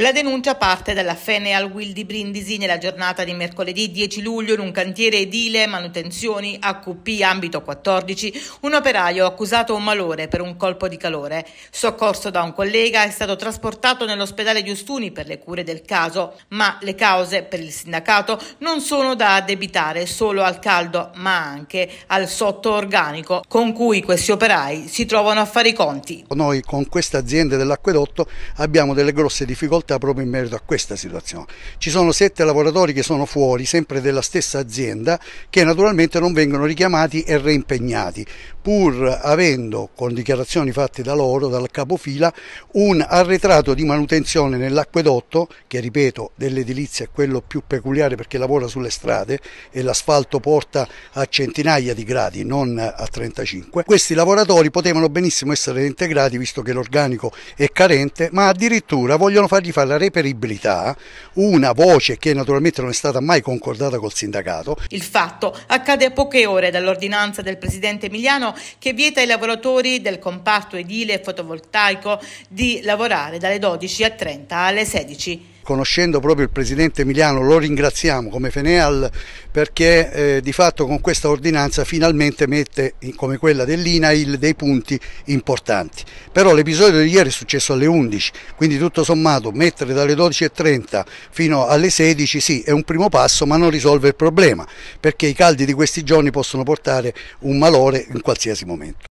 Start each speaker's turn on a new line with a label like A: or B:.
A: La denuncia parte dalla Feneal Will di Brindisi nella giornata di mercoledì 10 luglio in un cantiere edile manutenzioni AQP ambito 14. Un operaio accusato un malore per un colpo di calore. Soccorso da un collega è stato trasportato nell'ospedale di Ustuni per le cure del caso, ma le cause per il sindacato non sono da addebitare solo al caldo, ma anche al sotto organico con cui questi operai si trovano a fare i conti.
B: Noi con questa azienda dell'acquedotto abbiamo delle grosse difficoltà diretta proprio in merito a questa situazione. Ci sono sette lavoratori che sono fuori, sempre della stessa azienda, che naturalmente non vengono richiamati e reimpegnati, pur avendo, con dichiarazioni fatte da loro, dal capofila, un arretrato di manutenzione nell'acquedotto, che ripeto, dell'edilizia è quello più peculiare perché lavora sulle strade e l'asfalto porta a centinaia di gradi, non a 35. Questi lavoratori potevano benissimo essere reintegrati, visto che l'organico è carente, ma addirittura vogliono fargli fare fa la reperibilità, una voce che naturalmente non è stata mai concordata col sindacato.
A: Il fatto accade a poche ore dall'ordinanza del presidente Emiliano che vieta ai lavoratori del comparto edile fotovoltaico di lavorare dalle 12.30 alle 16
B: conoscendo proprio il presidente Emiliano, lo ringraziamo come Feneal perché eh, di fatto con questa ordinanza finalmente mette, come quella dell'INAIL, dei punti importanti. Però l'episodio di ieri è successo alle 11, quindi tutto sommato mettere dalle 12.30 fino alle 16 sì, è un primo passo ma non risolve il problema perché i caldi di questi giorni possono portare un malore in qualsiasi momento.